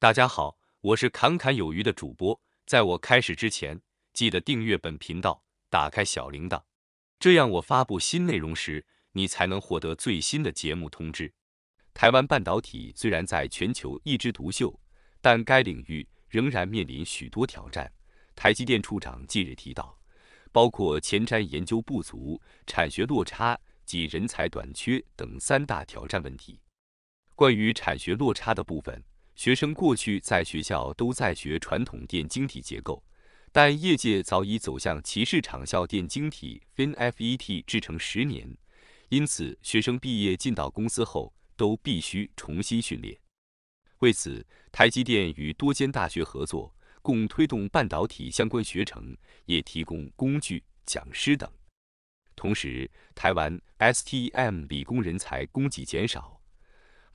大家好，我是侃侃有余的主播。在我开始之前，记得订阅本频道，打开小铃铛，这样我发布新内容时，你才能获得最新的节目通知。台湾半导体虽然在全球一枝独秀，但该领域仍然面临许多挑战。台积电处长近日提到，包括前瞻研究不足、产学落差及人才短缺等三大挑战问题。关于产学落差的部分。学生过去在学校都在学传统电晶体结构，但业界早已走向骑士场效电晶体 FinFET 制成十年，因此学生毕业进到公司后都必须重新训练。为此，台积电与多间大学合作，共推动半导体相关学程，也提供工具、讲师等。同时，台湾 STEM 理工人才供给减少。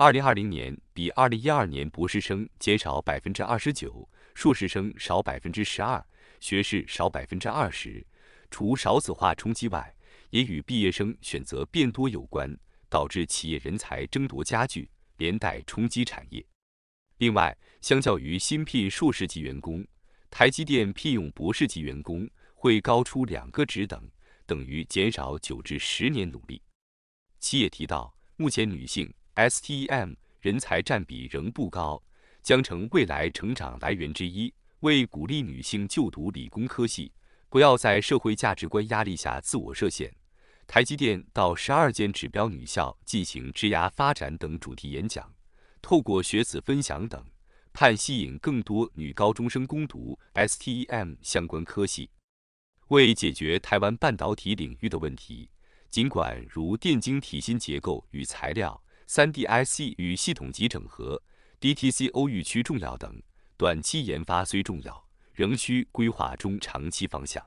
二零二零年比二零一二年博士生减少百分之二十九，硕士生少百分之十二，学士少百分之二十。除少子化冲击外，也与毕业生选择变多有关，导致企业人才争夺加剧，连带冲击产业。另外，相较于新聘硕士级员工，台积电聘用博士级员工会高出两个职等，等于减少九至十年努力。企业提到，目前女性。STEM 人才占比仍不高，将成未来成长来源之一。为鼓励女性就读理工科系，不要在社会价值观压力下自我设限。台积电到十二间指标女校进行质押发展等主题演讲，透过学子分享等，盼吸引更多女高中生攻读 STEM 相关科系。为解决台湾半导体领域的问题，尽管如电晶体芯结构与材料。3D IC 与系统级整合，DTC 欧域区重要等，短期研发虽重要，仍需规划中长期方向。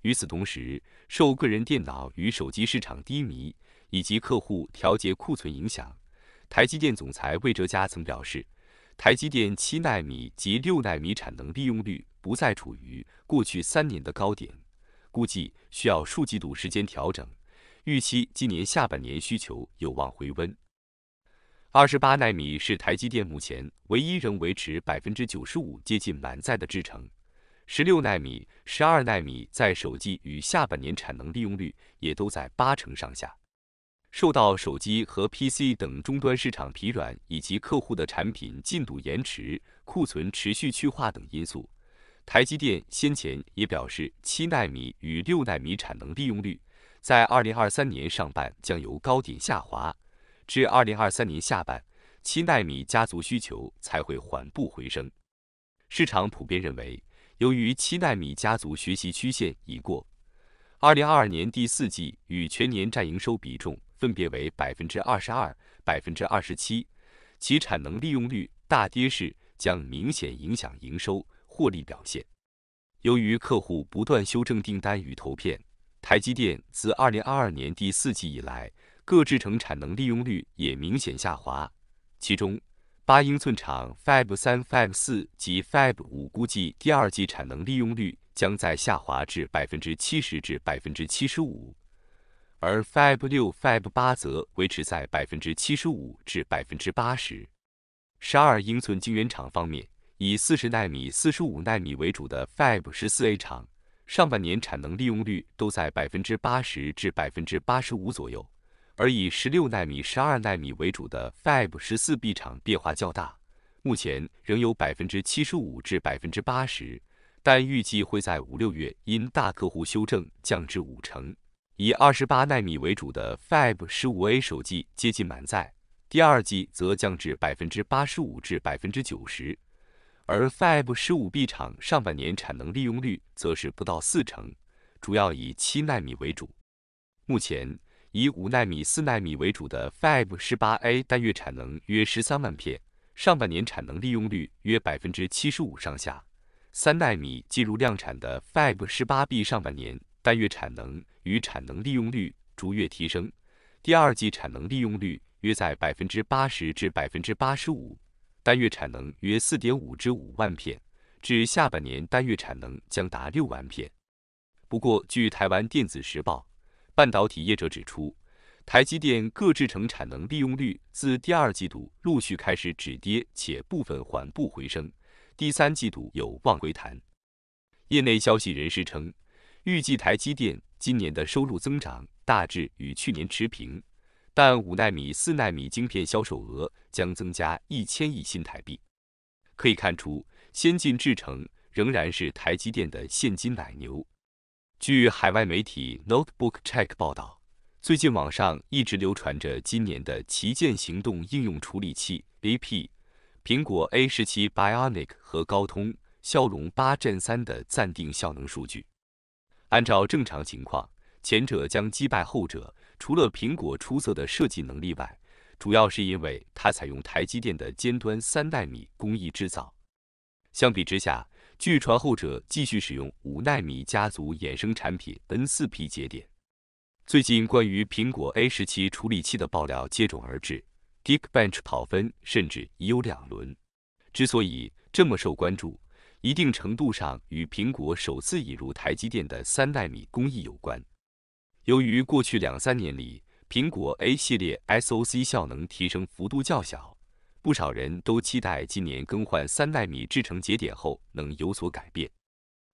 与此同时，受个人电脑与手机市场低迷以及客户调节库存影响，台积电总裁魏哲嘉曾表示，台积电七纳米及六纳米产能利用率不再处于过去三年的高点，估计需要数季度时间调整。预期今年下半年需求有望回温。二十八纳米是台积电目前唯一仍维持百分之九十五接近满载的制程，十六纳米、十二纳米在手机与下半年产能利用率也都在八成上下。受到手机和 PC 等终端市场疲软，以及客户的产品进度延迟、库存持续去化等因素，台积电先前也表示，七纳米与六纳米产能利用率。在2023年上半年将由高点下滑，至2023年下半年，七纳米家族需求才会缓步回升。市场普遍认为，由于七纳米家族学习曲线已过，2022年第四季与全年占营收比重分别为百分之22%、27%，其产能利用率大跌势将明显影响营收获利表现。由于客户不断修正订单与投片。台积电自2022年第四季以来，各制程产能利用率也明显下滑。其中，八英寸厂 Fab 三、Fab 四及 Fab 五估计第二季产能利用率将在下滑至百分之七十至百分之七十五，而 Fab 六、Fab 八则维持在百分之七十五至百分之八十。十二英寸晶圆厂方面，以四十纳米、四十五纳米为主的 Fab 十四 A 厂。上半年产能利用率都在百分之八十至百分之八十五左右，而以十六纳米、十二纳米为主的 Fab 十四 B 厂变化较大，目前仍有百分之七十五至百分之八十，但预计会在五六月因大客户修正降至五成。以二十八纳米为主的 Fab 十五 A 手机接近满载，第二季则降至百分之八十五至百分之九十。而 Fab 十五 B 厂上半年产能利用率则是不到四成，主要以七纳米为主。目前以五纳米、四纳米为主的 Fab 十八 A 单月产能约十三万片，上半年产能利用率约百分之七十五上下。三纳米进入量产的 Fab 十八 B 上半年单月产能与产能利用率逐月提升，第二季产能利用率约在百分之八十至百分之八十五。单月产能约四点五至五万片，至下半年单月产能将达六万片。不过，据台湾电子时报，半导体业者指出，台积电各制程产能利用率自第二季度陆续开始止跌，且部分缓步回升，第三季度有望回弹。业内消息人士称，预计台积电今年的收入增长大致与去年持平。但五纳米、四纳米晶片销售额将增加一千亿新台币，可以看出，先进制程仍然是台积电的现金奶牛。据海外媒体 Notebook Check 报道，最近网上一直流传着今年的旗舰行动应用处理器 a p 苹果 A 十七 Bionic 和高通骁龙八 Gen 三的暂定效能数据。按照正常情况，前者将击败后者。除了苹果出色的设计能力外，主要是因为它采用台积电的尖端三纳米工艺制造。相比之下，据传后者继续使用五纳米家族衍生产品 N4P 节点。最近关于苹果 A 十七处理器的爆料接踵而至，Geekbench 跑分甚至已有两轮。之所以这么受关注，一定程度上与苹果首次引入台积电的三纳米工艺有关。由于过去两三年里，苹果 A 系列 SOC 效能提升幅度较小，不少人都期待今年更换三纳米制程节点后能有所改变。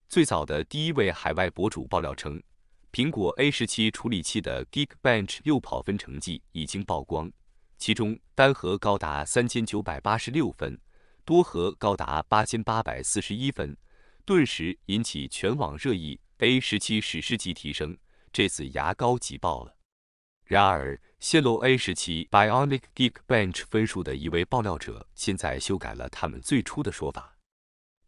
最早的第一位海外博主爆料称，苹果 A 十七处理器的 Geekbench 六跑分成绩已经曝光，其中单核高达三千九百八十六分，多核高达八千八百四十一分，顿时引起全网热议。A 十七史诗级提升。这次牙膏挤爆了。然而，泄露 A 十七 Bionic Geekbench 分数的一位爆料者现在修改了他们最初的说法。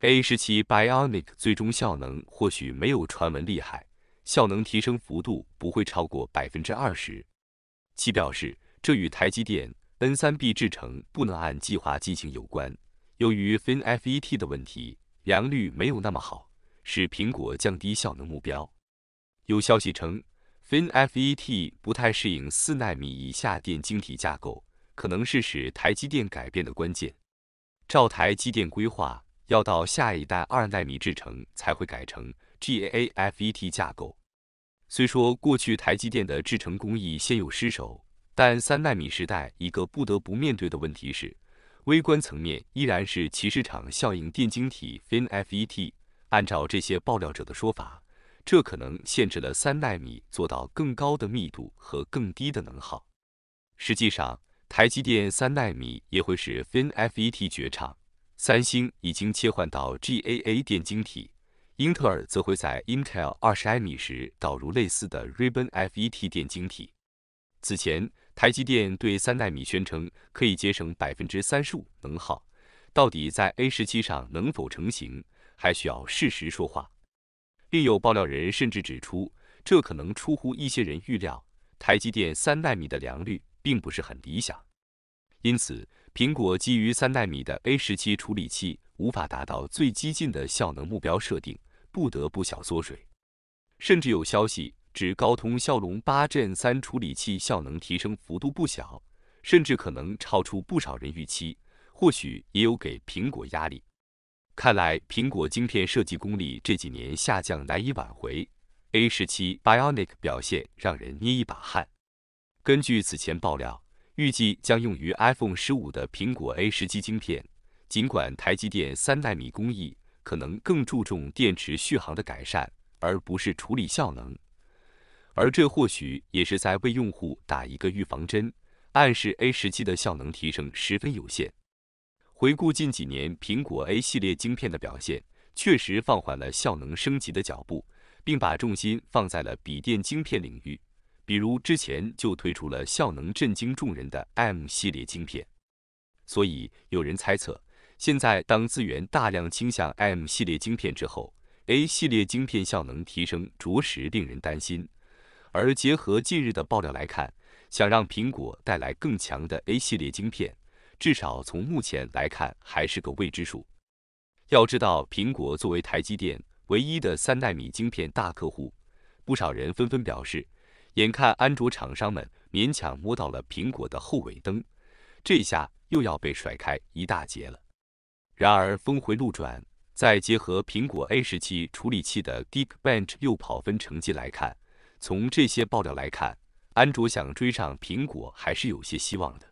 A 十七 Bionic 最终效能或许没有传闻厉害，效能提升幅度不会超过百分之二十。其表示，这与台积电 N 三 B 制程不能按计划进行有关，由于 FinFET 的问题，良率没有那么好，使苹果降低效能目标。有消息称，FinFET 不太适应四纳米以下电晶体架构，可能是使台积电改变的关键。照台积电规划，要到下一代二纳米制程才会改成 GAAFET 架构。虽说过去台积电的制程工艺鲜有失手，但三纳米时代一个不得不面对的问题是，微观层面依然是其市场效应电晶体 FinFET。按照这些爆料者的说法。这可能限制了三纳米做到更高的密度和更低的能耗。实际上，台积电三纳米也会使 FinFET 绝唱，三星已经切换到 GAA 电晶体，英特尔则会在 Intel 二十埃米时导入类似的 Ribbon FET 电晶体。此前，台积电对三纳米宣称可以节省百分之三十五能耗，到底在 A 十七上能否成型，还需要事实说话。另有爆料人甚至指出，这可能出乎一些人预料，台积电三纳米的良率并不是很理想，因此苹果基于三纳米的 A 十七处理器无法达到最激进的效能目标设定，不得不小缩水。甚至有消息指高通骁龙八 Gen 三处理器效能提升幅度不小，甚至可能超出不少人预期，或许也有给苹果压力。看来苹果晶片设计功力这几年下降难以挽回，A 十七 Bionic 表现让人捏一把汗。根据此前爆料，预计将用于 iPhone 十五的苹果 A 十七晶片，尽管台积电三纳米工艺可能更注重电池续航的改善，而不是处理效能，而这或许也是在为用户打一个预防针，暗示 A 十七的效能提升十分有限。回顾近几年苹果 A 系列晶片的表现，确实放缓了效能升级的脚步，并把重心放在了笔电晶片领域。比如之前就推出了效能震惊众人的 M 系列晶片。所以有人猜测，现在当资源大量倾向 M 系列晶片之后，A 系列晶片效能提升着实令人担心。而结合近日的爆料来看，想让苹果带来更强的 A 系列晶片。至少从目前来看还是个未知数。要知道，苹果作为台积电唯一的三纳米晶片大客户，不少人纷纷表示，眼看安卓厂商们勉强摸到了苹果的后尾灯，这下又要被甩开一大截了。然而，峰回路转，再结合苹果 A17 处理器的 Geekbench 六跑分成绩来看，从这些爆料来看，安卓想追上苹果还是有些希望的。